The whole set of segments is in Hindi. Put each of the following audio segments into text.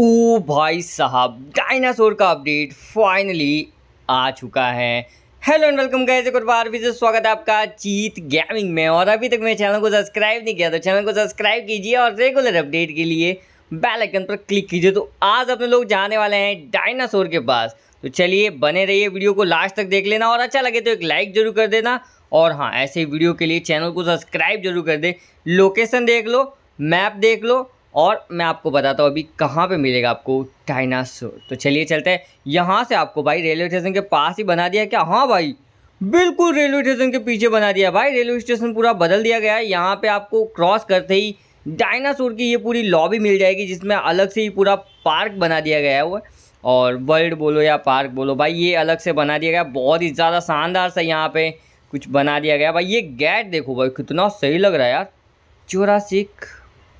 ओ भाई साहब डायनासोर का अपडेट फाइनली आ चुका है हेलो एंड वेलकम गाइस एक बार फिर से स्वागत है आपका चीत गेमिंग में और अभी तक मेरे चैनल को सब्सक्राइब नहीं किया तो चैनल को सब्सक्राइब कीजिए और रेगुलर अपडेट के लिए बेल आइकन पर क्लिक कीजिए तो आज अपने लोग जाने वाले हैं डायनासोर के पास तो चलिए बने रहिए वीडियो को लास्ट तक देख लेना और अच्छा लगे तो एक लाइक जरूर कर देना और हाँ ऐसे वीडियो के लिए चैनल को सब्सक्राइब जरूर कर दे लोकेशन देख लो मैप देख लो और मैं आपको बताता हूँ अभी कहाँ पे मिलेगा आपको डायनासोर तो चलिए चलते हैं यहाँ से आपको भाई रेलवे स्टेशन के पास ही बना दिया क्या हाँ भाई बिल्कुल रेलवे स्टेशन के पीछे बना दिया भाई रेलवे स्टेशन पूरा बदल दिया गया है यहाँ पे आपको क्रॉस करते ही डायनासोर की ये पूरी लॉबी मिल जाएगी जिसमें अलग से ही पूरा पार्क बना दिया गया है वो और वर्ल्ड बोलो या पार्क बोलो भाई ये अलग से बना दिया गया बहुत ही ज़्यादा शानदार सा यहाँ पे कुछ बना दिया गया भाई ये गेट देखो भाई कितना सही लग रहा है यार चौरासी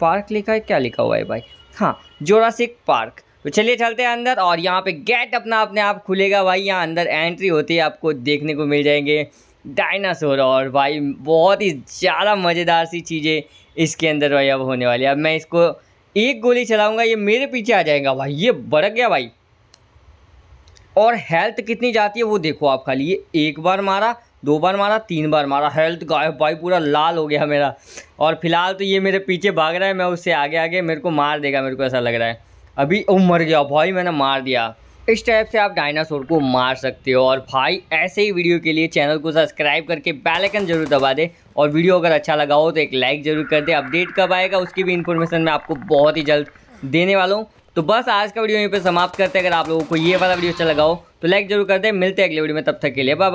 पार्क लिखा है क्या लिखा हुआ है भाई हाँ जोरासिक पार्क तो चलिए चलते हैं अंदर और यहाँ पे गेट अपना अपने आप खुलेगा भाई यहाँ अंदर एंट्री होती है आपको देखने को मिल जाएंगे डायनासोर और भाई बहुत ही ज़्यादा मज़ेदार सी चीज़ें इसके अंदर भाई अब होने वाली है अब मैं इसको एक गोली चलाऊंगा ये मेरे पीछे आ जाएगा भाई ये भड़क गया भाई और हेल्थ कितनी जाती है वो देखो आप खाली ये एक बार मारा दो बार मारा तीन बार मारा हेल्थ गायब भाई पूरा लाल हो गया मेरा और फिलहाल तो ये मेरे पीछे भाग रहा है मैं उससे आगे आगे मेरे को मार देगा मेरे को ऐसा लग रहा है अभी वो मर गया भाई मैंने मार दिया इस टाइप से आप डायनासोर को मार सकते हो और भाई ऐसे ही वीडियो के लिए चैनल को सब्सक्राइब करके बेल आइकन जरूर दबा दे और वीडियो अगर अच्छा लगा हो तो एक लाइक जरूर कर दे अपडेट कब आएगा उसकी भी इन्फॉर्मेशन मैं आपको बहुत ही जल्द देने वाला हूँ तो बस आज का वीडियो यहीं पर समाप्त करते हैं अगर आप लोगों को ये वाला वीडियो अच्छा लगा हो तो लाइक जरूर कर दे मिलते हैं अगले वीडियो में तब तक के लिए बाय